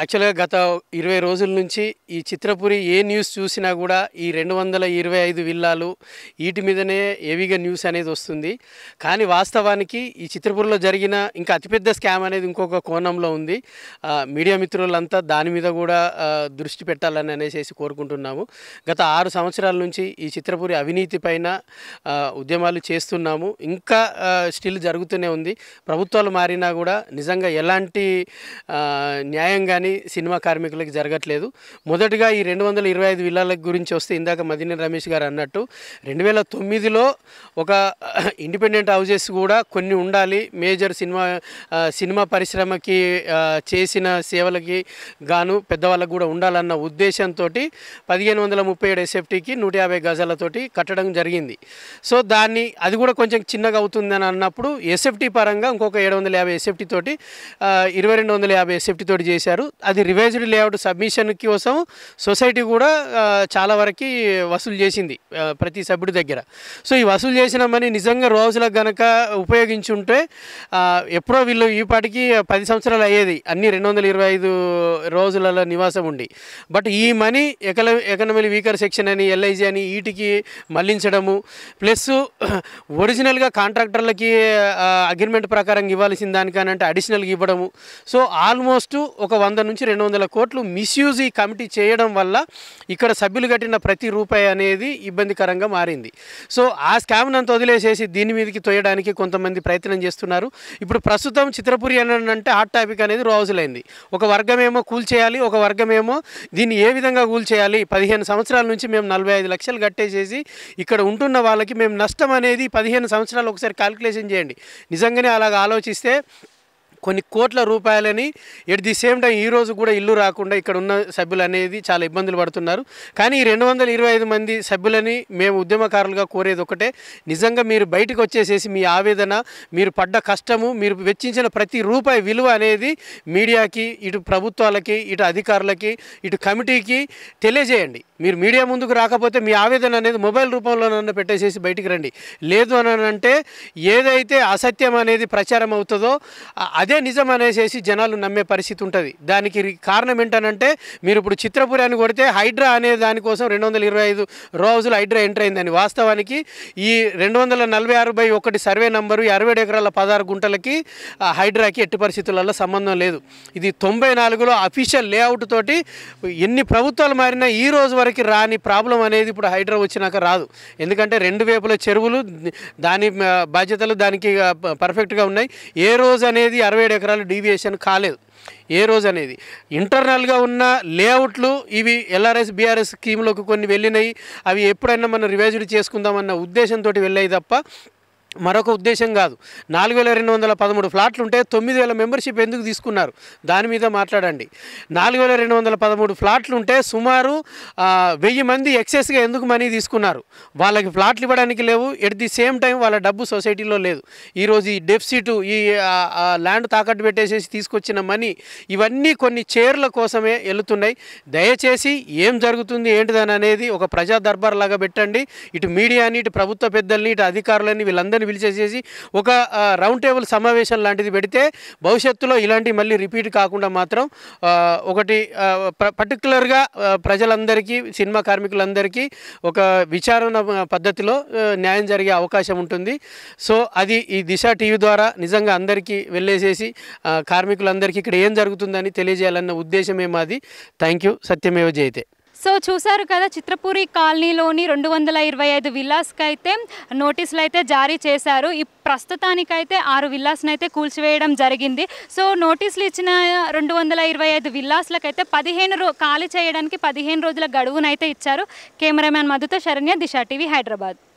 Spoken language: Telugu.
యాక్చువల్గా గత ఇరవై రోజుల నుంచి ఈ చిత్రపురి ఏ న్యూస్ చూసినా కూడా ఈ రెండు వందల ఇరవై ఐదు విల్లాలు వీటి మీదనే హెవీగా న్యూస్ అనేది వస్తుంది కానీ వాస్తవానికి ఈ చిత్రపురిలో జరిగిన ఇంకా అతిపెద్ద స్కామ్ అనేది ఇంకొక కోణంలో ఉంది మీడియా మిత్రులంతా దాని మీద కూడా దృష్టి పెట్టాలని అనేసి కోరుకుంటున్నాము గత ఆరు సంవత్సరాల నుంచి ఈ చిత్రపురి అవినీతి పైన ఉద్యమాలు చేస్తున్నాము ఇంకా స్టిల్ జరుగుతూనే ఉంది ప్రభుత్వాలు మారినా కూడా నిజంగా ఎలాంటి న్యాయ న్యాయం కానీ సినిమా కార్మికులకు జరగట్లేదు మొదటగా ఈ రెండు వందల ఇరవై ఐదు విల్లాల గురించి వస్తే ఇందాక మదిని రమేష్ గారు అన్నట్టు రెండు వేల తొమ్మిదిలో ఒక ఇండిపెండెంట్ హౌజెస్ కూడా కొన్ని ఉండాలి మేజర్ సినిమా సినిమా పరిశ్రమకి చేసిన సేవలకి గాను పెద్దవాళ్ళకు కూడా ఉండాలన్న ఉద్దేశంతో పదిహేను వందల ముప్పై ఏడు ఎస్ఎఫ్టీకి నూట యాభై గజాలతోటి కట్టడం జరిగింది సో దాన్ని అది కూడా కొంచెం చిన్నగా అవుతుందని అన్నప్పుడు ఎస్ఎఫ్టీ పరంగా ఇంకొక ఏడు వందల యాభై ఎస్ఎఫ్టీ తోటి ఇరవై రెండు వందల యాభై ఎస్ఎఫ్టీ తోటి చేశారు అది రివైజ్డ్ లేఅవుట్ సబ్మిషన్ కోసం సొసైటీ కూడా చాలా వరకు వసూలు చేసింది ప్రతి సభ్యుడి దగ్గర సో ఈ వసూలు చేసిన మనీ నిజంగా రోజులకు గనక ఉపయోగించుంటే ఎప్పుడో వీళ్ళు ఈ పాటికి పది సంవత్సరాలు అయ్యేది అన్ని రెండు వందల ఇరవై ఐదు రోజులలో నివాసం ఉండి బట్ ఈ మనీ ఎకల ఎకనమీ వీకర్ సెక్షన్ అని ఎల్ఐజీ అని వీటికి మళ్లించడము ప్లస్ ఒరిజినల్గా కాంట్రాక్టర్లకి అగ్రిమెంట్ ప్రకారం ఇవ్వాల్సిన దానికనంటే అడిషనల్గా ఇవ్వడము సో ఆల్మోస్ట్ ఒక వంద నుంచి రెండు వందల కోట్లు మిస్యూజ్ ఈ కమిటీ చేయడం వల్ల ఇక్కడ సభ్యులు కట్టిన ప్రతి రూపాయి అనేది ఇబ్బందికరంగా మారింది సో ఆ స్కామ్ను అంత వదిలేసేసి దీని మీదకి తోయడానికి కొంతమంది ప్రయత్నం చేస్తున్నారు ఇప్పుడు ప్రస్తుతం చిత్రపురి అని అంటే హాట్ టాపిక్ అనేది రోజులైంది ఒక వర్గమేమో కూల్చేయాలి ఒక వర్గమేమో దీన్ని ఏ విధంగా కూల్చేయాలి పదిహేను సంవత్సరాల నుంచి మేము నలభై ఐదు లక్షలు కట్టేసేసి ఇక్కడ ఉంటున్న వాళ్ళకి మేము నష్టం అనేది పదిహేను సంవత్సరాలు ఒకసారి క్యాలిక్యులేషన్ చేయండి నిజంగానే అలాగ ఆలోచిస్తే కొన్ని కోట్ల రూపాయలని ఎట్ ది సేమ్ టైం ఈరోజు కూడా ఇల్లు రాకుండా ఇక్కడ ఉన్న సభ్యులు అనేది చాలా ఇబ్బందులు పడుతున్నారు కానీ ఈ రెండు వందల ఇరవై ఐదు మంది సభ్యులని మేము ఉద్యమకారులుగా కోరేది ఒకటే నిజంగా మీరు బయటకు వచ్చేసేసి మీ ఆవేదన మీరు పడ్డ కష్టము మీరు వెచ్చించిన ప్రతి రూపాయి విలువ అనేది మీడియాకి ఇటు ప్రభుత్వాలకి ఇటు అధికారులకి ఇటు కమిటీకి తెలియజేయండి మీరు మీడియా ముందుకు రాకపోతే మీ ఆవేదన అనేది మొబైల్ రూపంలోనన్నా పెట్టేసేసి బయటికి రండి లేదు అని అంటే ఏదైతే అసత్యం అనేది ప్రచారం అవుతుందో అది అదే నిజం అనేసేసి జనాలు నమ్మే పరిస్థితి ఉంటుంది దానికి కారణం ఏంటనంటే మీరు ఇప్పుడు చిత్రపురాన్ని కొడితే హైడ్రా అనే దానికోసం రెండు వందల ఇరవై ఐదు రోజులు హైడ్రా ఎంటర్ అయిందని వాస్తవానికి ఈ రెండు వందల నలభై ఆరు బై ఒకటి సర్వే నంబరు అరవై ఎకరాల పదహారు గుంటలకి హైడ్రాకి ఎట్టి పరిస్థితులలో సంబంధం లేదు ఇది తొంభై నాలుగులో అఫీషియల్ లేఅవుట్ తోటి ఎన్ని ప్రభుత్వాలు మారినా ఈ రోజు వరకు రాని ప్రాబ్లం అనేది ఇప్పుడు హైడ్రా వచ్చినాక రాదు ఎందుకంటే రెండు వేపుల చెరువులు దాని బాధ్యతలు దానికి పర్ఫెక్ట్గా ఉన్నాయి ఏ రోజు అనేది అరవై అరవై ఏడు ఎకరాలు డీవియేషన్ కాలేదు ఏ రోజు అనేది ఇంటర్నల్గా ఉన్న లేఅవుట్లు ఇవి ఎల్ఆర్ఎస్ బీఆర్ఎస్ స్కీమ్లోకి కొన్ని వెళ్ళినాయి అవి ఎప్పుడైనా మనం రివైజ్డ్ చేసుకుందామన్న ఉద్దేశంతో వెళ్ళాయి తప్ప మరొక ఉద్దేశం కాదు నాలుగు వేల రెండు వందల పదమూడు ఫ్లాట్లు ఉంటే తొమ్మిది వేల మెంబర్షిప్ ఎందుకు తీసుకున్నారు దాని మీద మాట్లాడండి నాలుగు వేల రెండు వందల పదమూడు ఫ్లాట్లు ఉంటే సుమారు వెయ్యి మంది ఎక్సెస్గా ఎందుకు మనీ తీసుకున్నారు వాళ్ళకి ఫ్లాట్లు ఇవ్వడానికి లేవు ఎట్ ది సేమ్ టైం వాళ్ళ డబ్బు సొసైటీలో లేదు ఈరోజు ఈ డెఫ్సిట్ ఈ ల్యాండ్ తాకట్టు పెట్టేసేసి తీసుకొచ్చిన మనీ ఇవన్నీ కొన్ని చీరల కోసమే వెళుతున్నాయి దయచేసి ఏం జరుగుతుంది ఏంటిదని అనేది ఒక ప్రజా దర్బార్ లాగా పెట్టండి ఇటు మీడియాని ఇటు ప్రభుత్వ పెద్దల్ని ఇటు అధికారులని వీళ్ళందరినీ పిలిచేసేసి ఒక రౌండ్ టేబుల్ సమావేశం లాంటిది పెడితే భవిష్యత్తులో ఇలాంటి మళ్ళీ రిపీట్ కాకుండా మాత్రం ఒకటి పర్టికులర్గా ప్రజలందరికీ సినిమా కార్మికులందరికీ ఒక విచారణ పద్ధతిలో న్యాయం జరిగే అవకాశం ఉంటుంది సో అది ఈ దిశ టీవీ ద్వారా నిజంగా అందరికీ వెళ్ళేసేసి కార్మికులందరికీ ఇక్కడ ఏం జరుగుతుందని తెలియజేయాలన్న ఉద్దేశమే మాది థ్యాంక్ యూ సత్యమేవ జయతే సో చూశారు కదా చిత్రపూరి కాలనీలోని రెండు వందల ఇరవై ఐదు విల్లాస్కి అయితే నోటీసులు అయితే జారీ చేశారు ఈ ప్రస్తుతానికైతే ఆరు విల్లాస్ని అయితే కూల్చివేయడం జరిగింది సో నోటీసులు ఇచ్చిన రెండు వందల ఇరవై ఐదు విల్లాస్లకైతే పదిహేను రో ఖాళీ చేయడానికి పదిహేను రోజుల గడువునైతే ఇచ్చారు కెమెరామ్యాన్ మధుతో శరణ్య దిశా టీవీ హైదరాబాద్